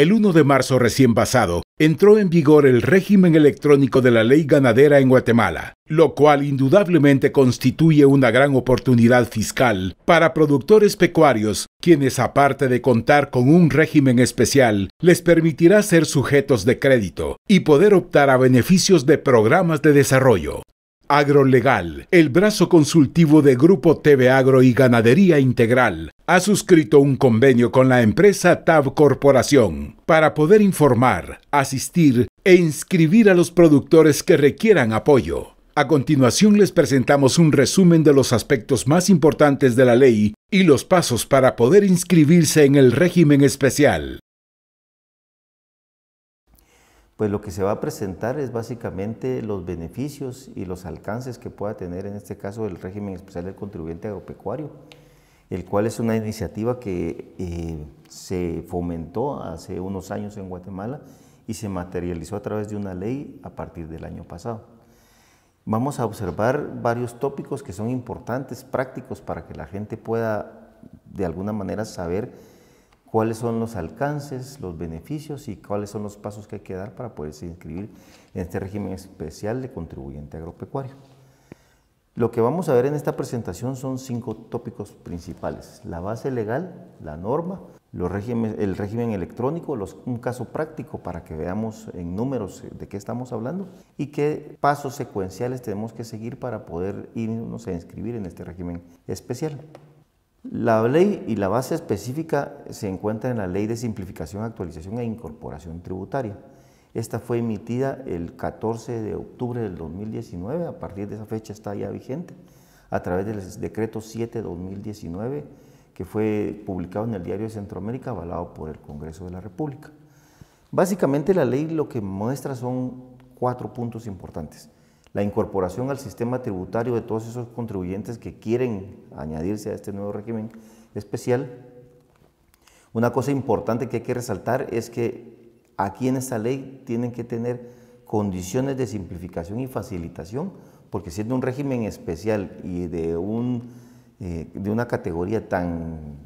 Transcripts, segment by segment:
El 1 de marzo recién pasado, entró en vigor el régimen electrónico de la ley ganadera en Guatemala, lo cual indudablemente constituye una gran oportunidad fiscal para productores pecuarios, quienes aparte de contar con un régimen especial, les permitirá ser sujetos de crédito y poder optar a beneficios de programas de desarrollo. Agrolegal, el brazo consultivo de Grupo TV Agro y Ganadería Integral, ha suscrito un convenio con la empresa TAB Corporación para poder informar, asistir e inscribir a los productores que requieran apoyo. A continuación les presentamos un resumen de los aspectos más importantes de la ley y los pasos para poder inscribirse en el régimen especial pues lo que se va a presentar es básicamente los beneficios y los alcances que pueda tener en este caso el régimen especial del contribuyente agropecuario, el cual es una iniciativa que eh, se fomentó hace unos años en Guatemala y se materializó a través de una ley a partir del año pasado. Vamos a observar varios tópicos que son importantes, prácticos, para que la gente pueda de alguna manera saber cuáles son los alcances, los beneficios y cuáles son los pasos que hay que dar para poderse inscribir en este régimen especial de contribuyente agropecuario. Lo que vamos a ver en esta presentación son cinco tópicos principales. La base legal, la norma, el régimen electrónico, un caso práctico para que veamos en números de qué estamos hablando y qué pasos secuenciales tenemos que seguir para poder irnos a inscribir en este régimen especial. La ley y la base específica se encuentra en la Ley de Simplificación, Actualización e Incorporación Tributaria. Esta fue emitida el 14 de octubre del 2019, a partir de esa fecha está ya vigente, a través del decreto 7-2019 que fue publicado en el Diario de Centroamérica, avalado por el Congreso de la República. Básicamente la ley lo que muestra son cuatro puntos importantes la incorporación al sistema tributario de todos esos contribuyentes que quieren añadirse a este nuevo régimen especial. Una cosa importante que hay que resaltar es que aquí en esta ley tienen que tener condiciones de simplificación y facilitación, porque siendo un régimen especial y de, un, eh, de una categoría tan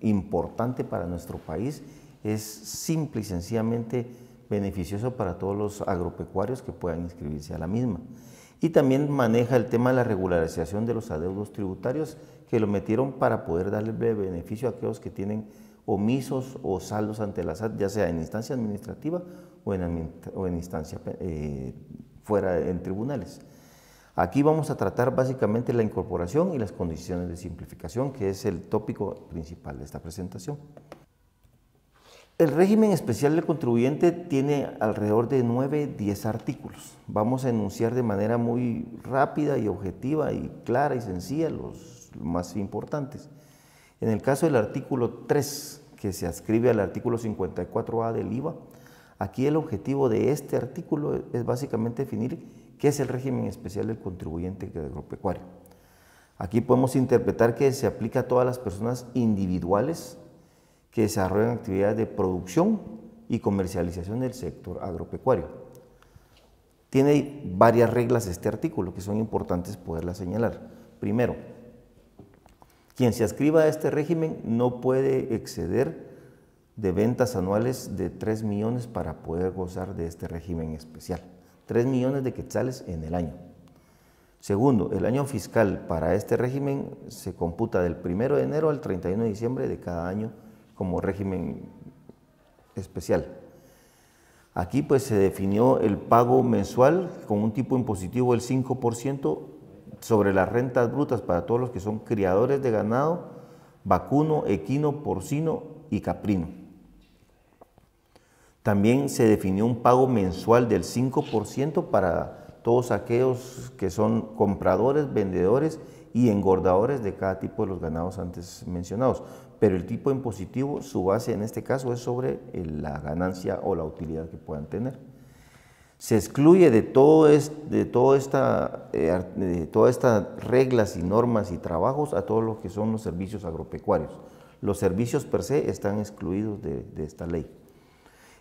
importante para nuestro país, es simple y sencillamente beneficioso para todos los agropecuarios que puedan inscribirse a la misma. Y también maneja el tema de la regularización de los adeudos tributarios que lo metieron para poder darle beneficio a aquellos que tienen omisos o saldos ante la SAT, ya sea en instancia administrativa o en, instancia eh, fuera en tribunales. Aquí vamos a tratar básicamente la incorporación y las condiciones de simplificación, que es el tópico principal de esta presentación. El régimen especial del contribuyente tiene alrededor de 9, 10 artículos. Vamos a enunciar de manera muy rápida y objetiva y clara y sencilla los más importantes. En el caso del artículo 3, que se ascribe al artículo 54A del IVA, aquí el objetivo de este artículo es básicamente definir qué es el régimen especial del contribuyente agropecuario. Aquí podemos interpretar que se aplica a todas las personas individuales, que desarrollan actividades de producción y comercialización del sector agropecuario. Tiene varias reglas este artículo que son importantes poderlas señalar. Primero, quien se ascriba a este régimen no puede exceder de ventas anuales de 3 millones para poder gozar de este régimen especial. 3 millones de quetzales en el año. Segundo, el año fiscal para este régimen se computa del 1 de enero al 31 de diciembre de cada año como régimen especial. Aquí pues se definió el pago mensual con un tipo impositivo del 5% sobre las rentas brutas para todos los que son criadores de ganado, vacuno, equino, porcino y caprino. También se definió un pago mensual del 5% para todos aquellos que son compradores, vendedores y engordadores de cada tipo de los ganados antes mencionados. Pero el tipo impositivo, su base en este caso es sobre eh, la ganancia o la utilidad que puedan tener. Se excluye de, todo de, esta, eh, de todas estas reglas y normas y trabajos a todo lo que son los servicios agropecuarios. Los servicios per se están excluidos de, de esta ley.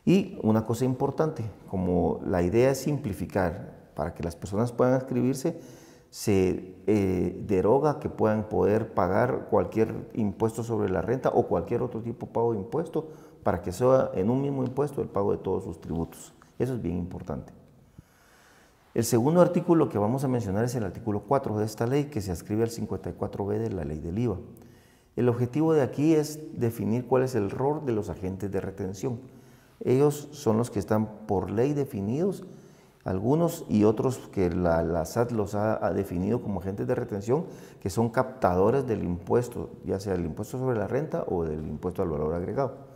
Y una cosa importante, como la idea es simplificar para que las personas puedan escribirse, se eh, deroga que puedan poder pagar cualquier impuesto sobre la renta o cualquier otro tipo de pago de impuesto para que sea en un mismo impuesto el pago de todos sus tributos. Eso es bien importante. El segundo artículo que vamos a mencionar es el artículo 4 de esta ley que se ascribe al 54B de la ley del IVA. El objetivo de aquí es definir cuál es el rol de los agentes de retención. Ellos son los que están por ley definidos algunos y otros que la, SAT los ha, definido como agentes de retención, que son captadores del impuesto, ya sea el impuesto sobre la renta o del impuesto al valor agregado.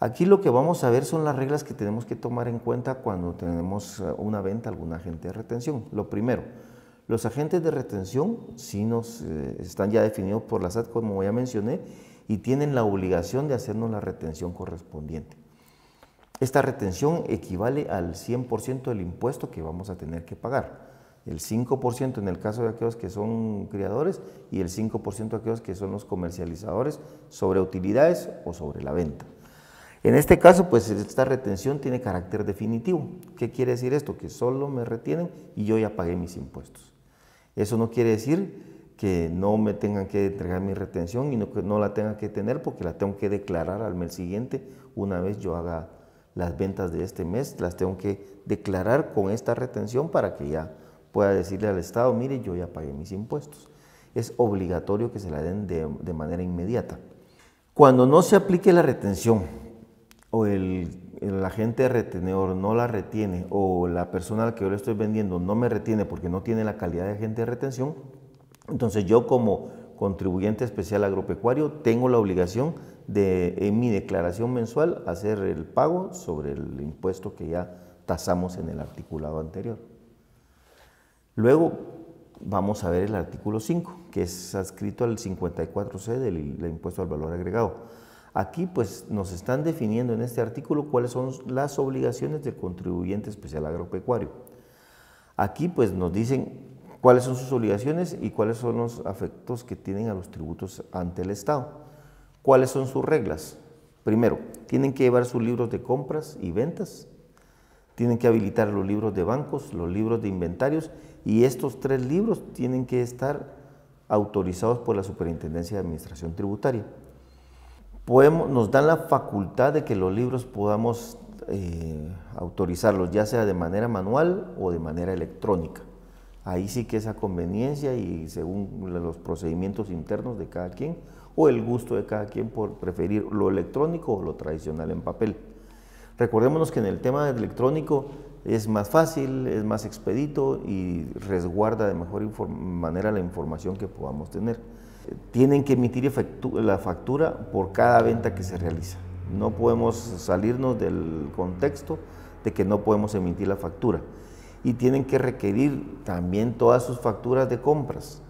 Aquí lo que vamos a ver son las reglas que tenemos que tomar en cuenta cuando tenemos eh, una venta, a algún agente de retención. Lo primero, los agentes de retención sí nos, eh, están ya definidos por la SAT, como ya mencioné, y tienen la obligación de hacernos la retención correspondiente. Esta retención equivale al 100% del impuesto que vamos a tener que pagar. El 5% en el caso de aquellos que son criadores y el 5% de aquellos que son los comercializadores sobre utilidades o sobre la venta. En este caso, pues esta retención tiene carácter definitivo. ¿Qué quiere decir esto? Que solo me retienen y yo ya pagué mis impuestos. Eso no quiere decir que no me tengan que entregar mi retención y no, la tengan que tener porque la tengo que declarar al mes siguiente una vez yo haga las ventas de este mes las tengo que declarar con esta retención para que ya pueda decirle al Estado, mire, yo ya pagué mis impuestos. Es obligatorio que se la den de, manera inmediata. Cuando no se aplique la retención o el, el agente retenedor no la retiene o la persona a la que yo le estoy vendiendo no me retiene porque no tiene la calidad de agente de retención, entonces yo como contribuyente especial agropecuario tengo la obligación de, en mi declaración mensual, hacer el pago sobre el impuesto que ya tasamos en el articulado anterior. Luego vamos a ver el artículo 5, que es adscrito al 54C del, del impuesto al valor agregado. Aquí pues nos están definiendo en este artículo cuáles son las obligaciones del contribuyente especial agropecuario. Aquí pues nos dicen cuáles son sus obligaciones y cuáles son los afectos que tienen a los tributos ante el Estado. ¿Cuáles son sus reglas? Primero, tienen que llevar sus libros de compras y ventas, tienen que habilitar los libros de bancos, los libros de inventarios y estos tres libros tienen que estar autorizados por la Superintendencia de Administración Tributaria. nos dan la facultad de que los libros podamos eh, autorizarlos, ya sea de manera manual o de manera electrónica. Ahí sí que esa conveniencia y según los procedimientos internos de cada quien, o el gusto de cada quien por preferir lo electrónico o lo tradicional en papel. Recordémonos que en el tema electrónico es más fácil, es más expedito y resguarda de mejor manera la información que podamos tener. Tienen que emitir la factura por cada venta que se realiza. No podemos salirnos del contexto de que no podemos emitir la factura. Y tienen que requerir también todas sus facturas de compras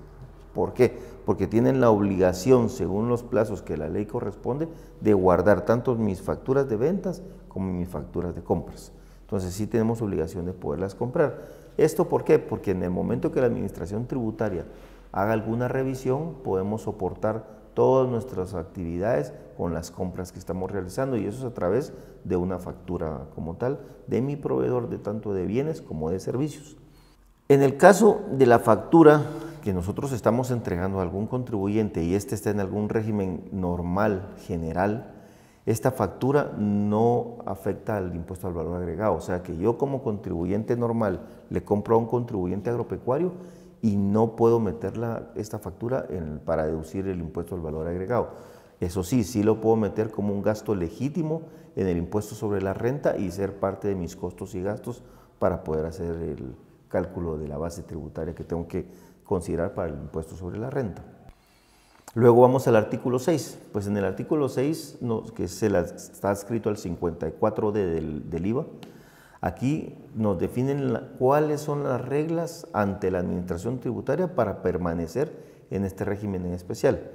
¿Por qué? Porque tienen la obligación, según los plazos que la ley corresponde, de guardar tanto mis facturas de ventas como mis facturas de compras. Entonces sí tenemos obligación de poderlas comprar. ¿Esto por qué? Porque en el momento que la administración tributaria haga alguna revisión, podemos soportar todas nuestras actividades con las compras que estamos realizando y eso es a través de una factura como tal de mi proveedor de tanto de bienes como de servicios. En el caso de la factura nosotros estamos entregando a algún contribuyente y este está en algún régimen normal, general, esta factura no afecta al impuesto al valor agregado. O sea que yo como contribuyente normal le compro a un contribuyente agropecuario y no puedo meter esta factura para deducir el impuesto al valor agregado. Eso sí, sí lo puedo meter como un gasto legítimo en el impuesto sobre la renta y ser parte de mis costos y gastos para poder hacer el cálculo de la base tributaria que tengo que considerar para el impuesto sobre la renta. Luego vamos al artículo 6. Pues en el artículo 6, que está escrito al 54D del, IVA, aquí nos definen cuáles son las reglas ante la administración tributaria para permanecer en este régimen en especial.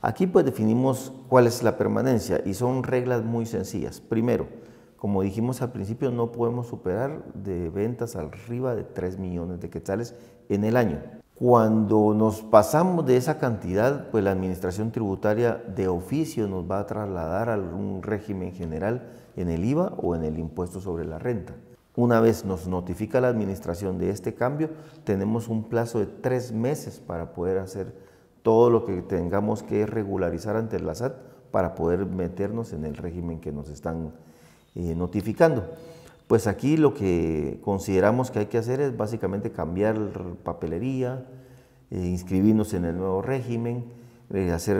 Aquí pues definimos cuál es la permanencia y son reglas muy sencillas. Primero, como dijimos al principio, no podemos superar de ventas arriba de 3 millones de quetzales en el año. Cuando nos pasamos de esa cantidad, pues la administración tributaria de oficio nos va a trasladar a un régimen general en el IVA o en el impuesto sobre la renta. Una vez nos notifica la administración de este cambio, tenemos un plazo de tres meses para poder hacer todo lo que tengamos que regularizar ante el SAT para poder meternos en el régimen que nos están eh, notificando. Pues aquí lo que consideramos que hay que hacer es básicamente cambiar papelería, eh, inscribirnos en el nuevo régimen, eh, hacer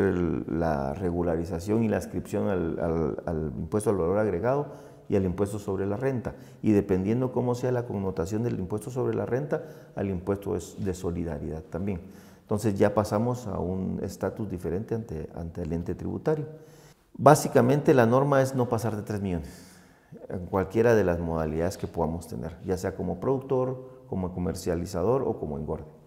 la regularización y la inscripción al, impuesto al valor agregado y al impuesto sobre la renta. Y dependiendo cómo sea la connotación del impuesto sobre la renta, al impuesto de solidaridad también. Entonces ya pasamos a un estatus diferente ante, ante el ente tributario. Básicamente la norma es no pasar de 3 millones en cualquiera de las modalidades que podamos tener, ya sea como productor, como comercializador o como engorde.